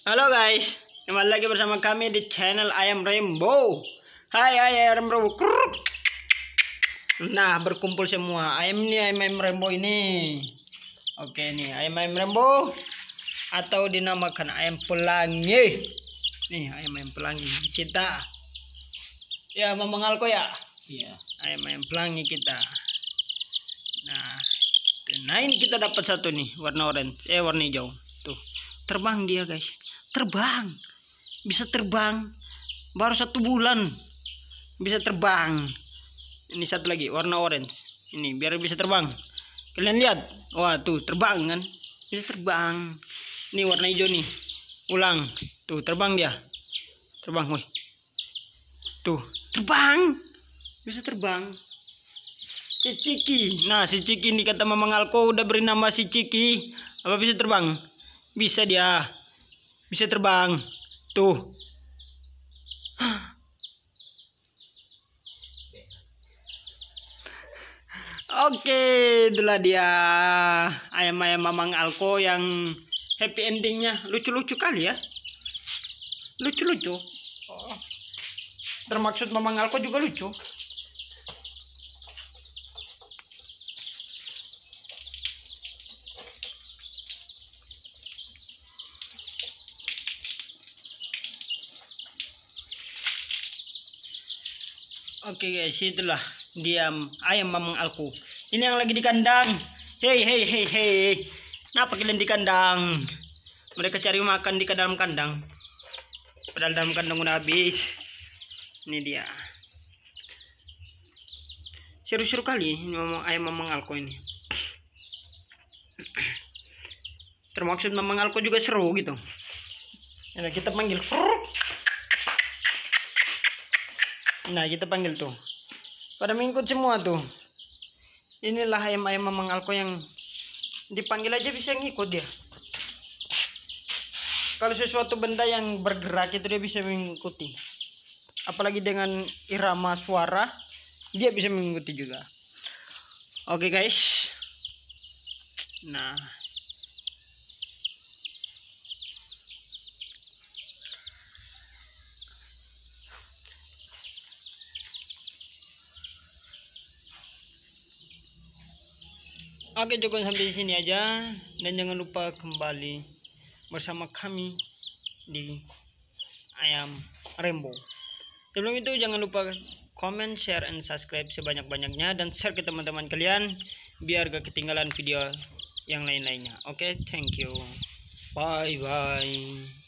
Halo guys, kembali lagi bersama kami di channel Ayam Rainbow. Hai hai Ayam Rainbow. Nah berkumpul semua ayam ini ayam ayam Rainbow ini. Oke nih ayam ayam Rainbow atau dinamakan ayam pelangi. Nih ayam ayam pelangi kita. Ya mau ya. Iya. Ayam ayam pelangi kita. Nah, nah ini kita dapat satu nih warna orange, eh warna hijau tuh terbang dia guys terbang bisa terbang baru satu bulan bisa terbang ini satu lagi warna orange ini biar bisa terbang kalian lihat wah tuh terbang kan bisa terbang ini warna hijau nih ulang tuh terbang dia terbang woi tuh terbang bisa terbang si Ciki nah si Ciki ini kata Mamang Alko udah beri nama si Ciki apa bisa terbang bisa dia. Bisa terbang. Tuh. Oke, itulah dia ayam-ayam Mamang Alko yang happy endingnya. Lucu-lucu kali ya. Lucu-lucu. Oh. Termaksud Mamang Alko juga lucu. Oke okay guys, itulah diam ayam mamang aku. Ini yang lagi di kandang. Hei hei hei hei. Kenapa kalian di kandang? Mereka cari makan di dalam kandang. Padahal dalam kandang udah habis. Ini dia. Seru-seru kali ini mamang ayam mamang aku ini. Termaksud mamang aku juga seru gitu. Ya kita panggil. Frrr. Nah, kita panggil tuh. Pada mengikut semua tuh. Inilah ayam-ayam Mamang Alko yang dipanggil aja bisa ngikut dia. Kalau sesuatu benda yang bergerak itu dia bisa mengikuti. Apalagi dengan irama suara, dia bisa mengikuti juga. Oke, okay, guys. Nah, Oke cukup sampai di sini aja dan jangan lupa kembali bersama kami di ayam rainbow. Sebelum itu jangan lupa comment, share, and subscribe sebanyak-banyaknya dan share ke teman-teman kalian biar gak ketinggalan video yang lain-lainnya. Oke, okay, thank you. Bye bye.